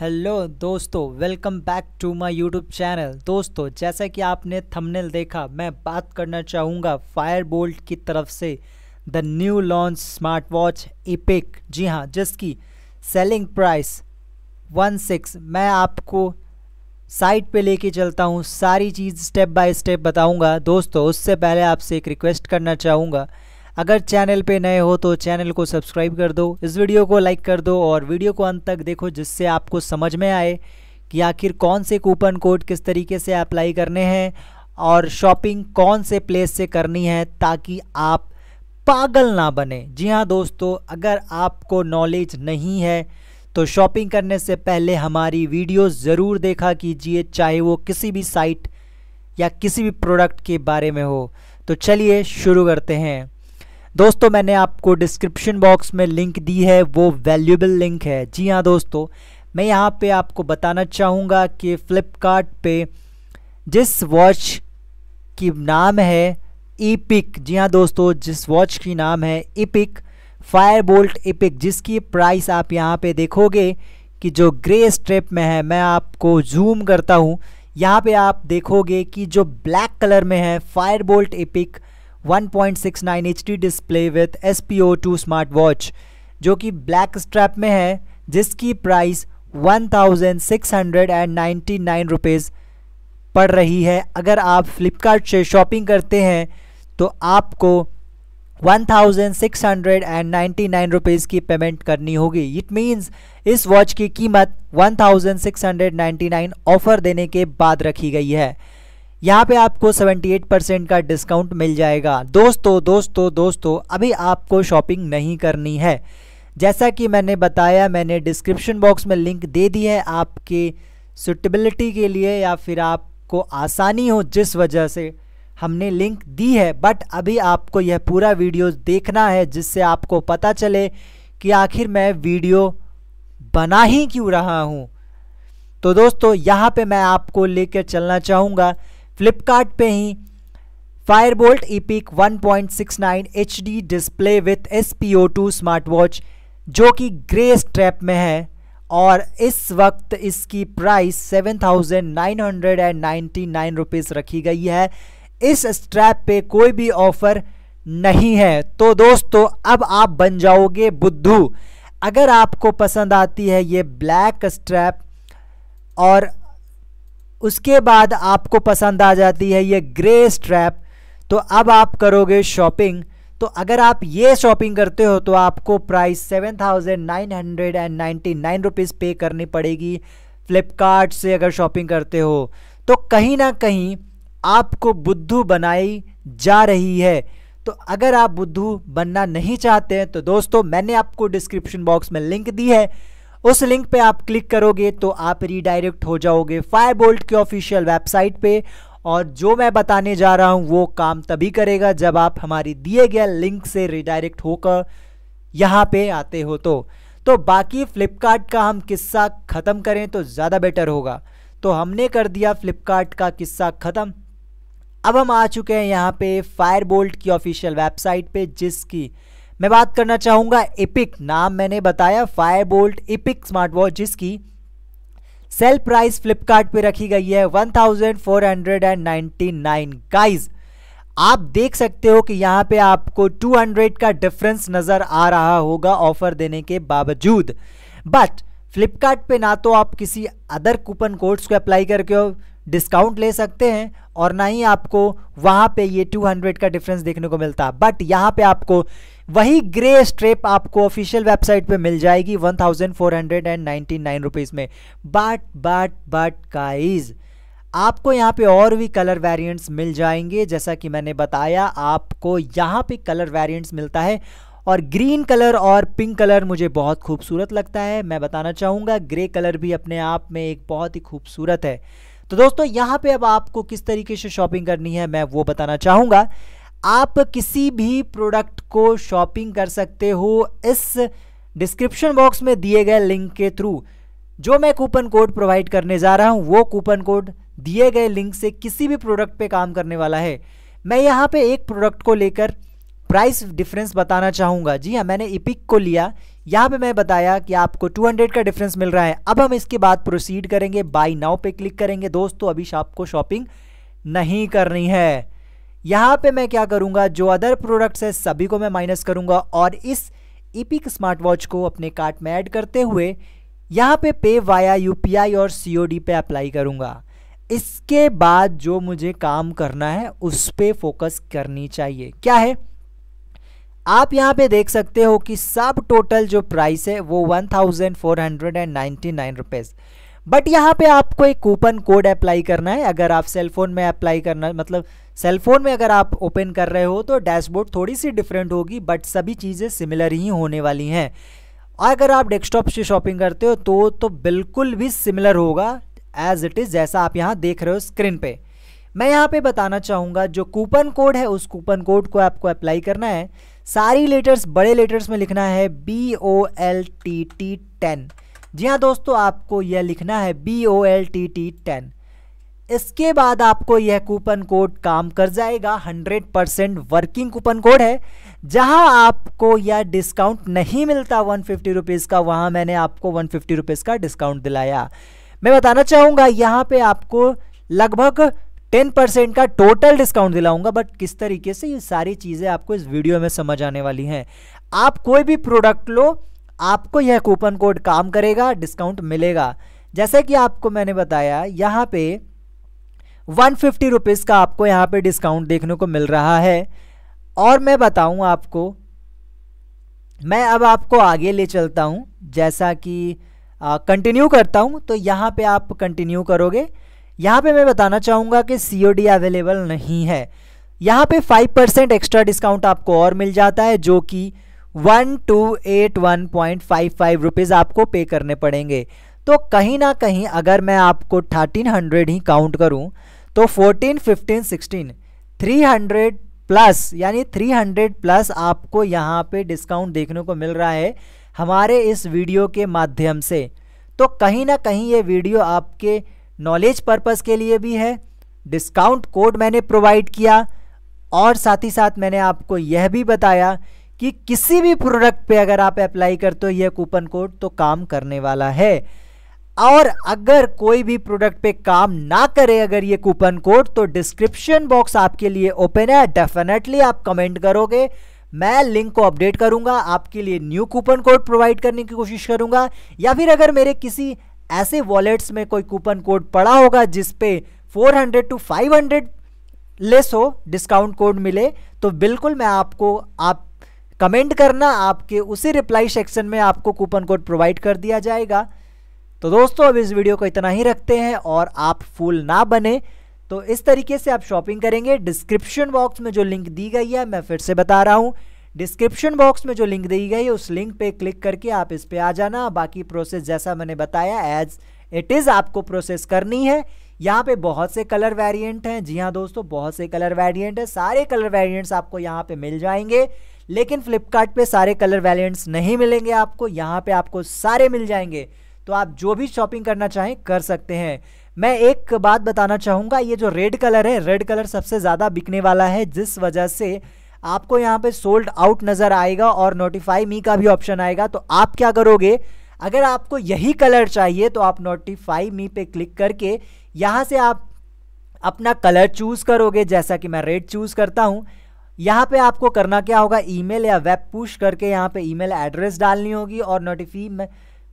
hello दोस्तों welcome back to my YouTube channel दोस्तों जैसा कि आपने थंबनेल देखा मैं बात करना चाहूँगा फायर बोल्ट की तरफ से the new launch smart watch Epic जी हाँ जिसकी सेलिंग प्राइस वन सिक्स मैं आपको साइट पे लेके चलता हूँ सारी चीज़ स्टेप बाय स्टेप बताऊँगा दोस्तों उससे पहले आपसे एक रिक्वेस्ट करना चाहूँगा अगर चैनल पे नए हो तो चैनल को सब्सक्राइब कर दो इस वीडियो को लाइक कर दो और वीडियो को अंत तक देखो जिससे आपको समझ में आए कि आखिर कौन से कूपन कोड किस तरीके से अप्लाई करने हैं और शॉपिंग कौन से प्लेस से करनी है ताकि आप पागल ना बने जी हाँ दोस्तों अगर आपको नॉलेज नहीं है तो शॉपिंग करने से पहले हमारी वीडियो ज़रूर देखा कीजिए चाहे वो किसी भी साइट या किसी भी प्रोडक्ट के बारे में हो तो चलिए शुरू करते हैं दोस्तों मैंने आपको डिस्क्रिप्शन बॉक्स में लिंक दी है वो वैल्यूबल लिंक है जी हाँ दोस्तों मैं यहाँ पे आपको बताना चाहूँगा कि फ्लिपकार्ट पे जिस वॉच की नाम है ईपिक जी हाँ दोस्तों जिस वॉच की नाम है ईपिक फायर बोल्ट ईपिक जिसकी प्राइस आप यहाँ पे देखोगे कि जो ग्रे स्ट्रेप में है मैं आपको जूम करता हूँ यहाँ पे आप देखोगे कि जो ब्लैक कलर में है Fire Boltt Epic 1.69 HD display with S P O two smart watch जो कि ब्लैक स्ट्रैप में है जिसकी price one thousand six hundred and ninety nine rupees पड़ रही है अगर आप फ्लिपकार्ट से शॉपिंग करते हैं तो आपको one thousand six hundred and ninety nine rupees की पेमेंट करनी होगी इट मीन्स इस वॉच की कीमत one thousand six hundred ninety nine offer देने के बाद रखी गई है यहाँ पे आपको 78 परसेंट का डिस्काउंट मिल जाएगा दोस्तों दोस्तों दोस्तों अभी आपको शॉपिंग नहीं करनी है जैसा कि मैंने बताया मैंने डिस्क्रिप्शन बॉक्स में लिंक दे दी है आपके सुटेबिलिटी के लिए या फिर आपको आसानी हो जिस वजह से हमने लिंक दी है बट अभी आपको यह पूरा वीडियो देखना है जिससे आपको पता चले कि आखिर मैं वीडियो बना ही क्यों रहा हूँ तो दोस्तों यहाँ पे मैं आपको लेकर चलना चाहूँगा फ्लिपकार्ट पे ही Fire Boltt Epic one point six nine H D display with S P O two smart watch जो कि ग्रे स्ट्रैप में है और इस वक्त इसकी price seven thousand nine hundred and ninety nine rupees रखी गई है इस स्ट्रैप पे कोई भी ऑफ़र नहीं है तो दोस्तों अब आप बन जाओगे बुद्धू अगर आपको पसंद आती है ये ब्लैक स्ट्रैप और उसके बाद आपको पसंद आ जाती है ये ग्रे स्ट्रैप तो अब आप करोगे शॉपिंग तो अगर आप ये शॉपिंग करते हो तो आपको price seven thousand nine hundred and ninety nine rupees पे करनी पड़ेगी फ्लिपकार्ट से अगर शॉपिंग करते हो तो कहीं ना कहीं आपको बुद्धू बनाई जा रही है तो अगर आप बुद्धू बनना नहीं चाहते हैं तो दोस्तों मैंने आपको डिस्क्रिप्शन बॉक्स में लिंक दी है उस लिंक पे आप क्लिक करोगे तो आप रीडायरेक्ट हो जाओगे फाइव बोल्ट के ऑफिशियल वेबसाइट पे और जो मैं बताने जा रहा हूँ वो काम तभी करेगा जब आप हमारी दिए गए लिंक से रिडायरेक्ट होकर यहाँ पे आते हो तो तो बाकी फ्लिपकार्ट का हम किस्सा ख़त्म करें तो ज़्यादा बेटर होगा तो हमने कर दिया फ्लिपकार्ट का किस्सा ख़त्म अब हम आ चुके हैं यहाँ पे फायर की ऑफिशियल वेबसाइट पे जिसकी मैं बात करना चाहूंगा इपिक नाम मैंने बताया Fire Boltt Epic smart watch जिसकी सेल प्राइस फ्लिपकार्ट पे रखी गई है 1499 गाइस आप देख सकते हो कि यहां पे आपको 200 का डिफरेंस नज़र आ रहा होगा ऑफर देने के बावजूद बट फ्लिपकार्ट पे ना तो आप किसी अदर कूपन कोड्स को अप्लाई करके डिस्काउंट ले सकते हैं और ना ही आपको वहां पे ये 200 का डिफरेंस देखने को मिलता बट यहां पे आपको वही ग्रे स्ट्रेप आपको ऑफिशियल वेबसाइट पे मिल जाएगी one thousand four hundred and ninety nine rupees में बट बट बट काइज आपको यहाँ पे और भी कलर वेरिएंट्स मिल जाएंगे जैसा कि मैंने बताया आपको यहाँ पे कलर वेरिएंट्स मिलता है और ग्रीन कलर और पिंक कलर मुझे बहुत खूबसूरत लगता है मैं बताना चाहूँगा ग्रे कलर भी अपने आप में एक बहुत ही खूबसूरत है तो दोस्तों यहाँ पे अब आपको किस तरीके से शॉपिंग करनी है मैं वो बताना चाहूँगा आप किसी भी प्रोडक्ट को शॉपिंग कर सकते हो इस डिस्क्रिप्शन बॉक्स में दिए गए लिंक के थ्रू जो मैं कूपन कोड प्रोवाइड करने जा रहा हूँ वो कूपन कोड दिए गए लिंक से किसी भी प्रोडक्ट पे काम करने वाला है मैं यहाँ पे एक प्रोडक्ट को लेकर प्राइस डिफरेंस बताना चाहूँगा जी हाँ मैंने इपिक को लिया यहाँ पे मैं बताया कि आपको 200 का डिफरेंस मिल रहा है अब हम इसके बाद प्रोसीड करेंगे बाई नाउ पे क्लिक करेंगे दोस्तों अभी आपको शॉपिंग नहीं करनी है यहाँ पे मैं क्या करूँगा जो अदर प्रोडक्ट्स है सभी को मैं माइनस करूँगा और इस ईपिक स्मार्ट वॉच को अपने कार्ट में ऐड करते हुए यहाँ पे पे वाया यूपीआई और सी पे अप्लाई करूँगा इसके बाद जो मुझे काम करना है उस पर फोकस करनी चाहिए क्या है आप यहाँ पे देख सकते हो कि सब टोटल जो प्राइस है वो one thousand four hundred and ninety nine rupees but यहाँ पे आपको एक कूपन कोड अप्लाई करना है अगर आप सेलफोन में अप्लाई करना मतलब सेलफोन में अगर आप ओपन कर रहे हो तो डैशबोर्ड थोड़ी सी डिफरेंट होगी बट सभी चीज़ें सिमिलर ही होने वाली हैं अगर आप डेस्कटॉप से शॉपिंग करते हो तो तो बिल्कुल भी सिमिलर होगा एज इट इज़ जैसा आप यहाँ देख रहे हो स्क्रीन पे मैं यहाँ पे बताना चाहूँगा जो कूपन कोड है उस कूपन कोड को आपको अप्लाई करना है सारी लेटर्स बड़े लेटर्स में लिखना है B O L T T ten जी हाँ दोस्तों आपको यह लिखना है B O L T T ten इसके बाद आपको यह कूपन कोड काम कर जाएगा 100 परसेंट वर्किंग कूपन कोड है जहां आपको यह डिस्काउंट नहीं मिलता फिफ्टी रुपीज का वहां मैंने आपको फिफ्टी रुपीज का डिस्काउंट दिलाया मैं बताना चाहूँगा यहाँ पे आपको लगभग 10 परसेंट का टोटल डिस्काउंट दिलाऊंगा बट किस तरीके से ये सारी चीज़ें आपको इस वीडियो में समझ आने वाली हैं आप कोई भी प्रोडक्ट लो आपको यह कूपन कोड काम करेगा डिस्काउंट मिलेगा जैसे कि आपको मैंने बताया यहाँ पे वन फिफ्टी रुपीज़ का आपको यहाँ पे डिस्काउंट देखने को मिल रहा है और मैं बताऊँ आपको मैं अब आपको आगे ले चलता हूँ जैसा कि कंटिन्यू करता हूँ तो यहाँ पे आप कंटिन्यू करोगे यहाँ पे मैं बताना चाहूँगा कि सी अवेलेबल नहीं है यहाँ पे 5% एक्स्ट्रा डिस्काउंट आपको और मिल जाता है जो कि one two eight one point five five rupees आपको पे करने पड़ेंगे तो कहीं ना कहीं अगर मैं आपको थर्टीन हंड्रेड ही काउंट करूं तो fourteen fifteen sixteen three hundred plus यानी थ्री हंड्रेड प्लस आपको यहाँ पे डिस्काउंट देखने को मिल रहा है हमारे इस वीडियो के माध्यम से तो कहीं ना कहीं ये वीडियो आपके नॉलेज पर्पज़ के लिए भी है डिस्काउंट कोड मैंने प्रोवाइड किया और साथ ही साथ मैंने आपको यह भी बताया कि किसी भी प्रोडक्ट पे अगर आप अप्लाई करते हो यह कूपन कोड तो काम करने वाला है और अगर कोई भी प्रोडक्ट पे काम ना करे अगर ये कूपन कोड तो डिस्क्रिप्शन बॉक्स आपके लिए ओपन है डेफिनेटली आप कमेंट करोगे मैं लिंक को अपडेट करूंगा आपके लिए न्यू कूपन कोड प्रोवाइड करने की कोशिश करूंगा या फिर अगर मेरे किसी ऐसे वॉलेट्स में कोई कूपन कोड पड़ा होगा जिसपे 400 टू 500 लेस हो डिस्काउंट कोड मिले तो बिल्कुल मैं आपको आप कमेंट करना आपके उसी रिप्लाई सेक्शन में आपको कूपन कोड प्रोवाइड कर दिया जाएगा तो दोस्तों अब इस वीडियो को इतना ही रखते हैं और आप फूल ना बने तो इस तरीके से आप शॉपिंग करेंगे डिस्क्रिप्शन बॉक्स में जो लिंक दी गई है मैं फिर से बता रहा हूँ डिस्क्रिप्शन बॉक्स में जो लिंक दी गई है उस लिंक पे क्लिक करके आप इस पर आ जाना बाकी प्रोसेस जैसा मैंने बताया एज इट इज़ आपको प्रोसेस करनी है यहाँ पे बहुत से कलर वेरिएंट हैं जी हाँ दोस्तों बहुत से कलर वेरिएंट हैं सारे कलर वेरिएंट्स आपको यहाँ पे मिल जाएंगे लेकिन फ्लिपकार्ट सारे कलर वेरिएंट्स नहीं मिलेंगे आपको यहाँ पे आपको सारे मिल जाएंगे तो आप जो भी शॉपिंग करना चाहें कर सकते हैं मैं एक बात बताना चाहूँगा ये जो रेड कलर है रेड कलर सबसे ज़्यादा बिकने वाला है जिस वजह से आपको यहाँ पे सोल्ड आउट नज़र आएगा और नोटिफाई मी का भी ऑप्शन आएगा तो आप क्या करोगे अगर आपको यही कलर चाहिए तो आप नोटिफाई मी पे क्लिक करके यहाँ से आप अपना कलर चूज़ करोगे जैसा कि मैं रेड चूज़ करता हूँ यहाँ पे आपको करना क्या होगा ईमेल या वेब पुश करके यहाँ पे ईमेल एड्रेस डालनी होगी और नोटिफी में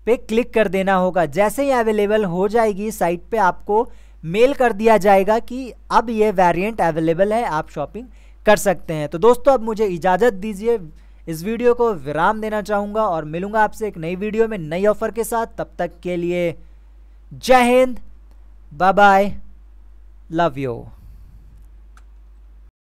पे क्लिक कर देना होगा जैसे ही अवेलेबल हो जाएगी साइट पे आपको मेल कर दिया जाएगा कि अब ये वेरिएंट अवेलेबल है आप शॉपिंग कर सकते हैं तो दोस्तों अब मुझे इजाज़त दीजिए इस वीडियो को विराम देना चाहूँगा और मिलूँगा आपसे एक नई वीडियो में नई ऑफर के साथ तब तक के लिए जय हिंद बाय बाय लव यू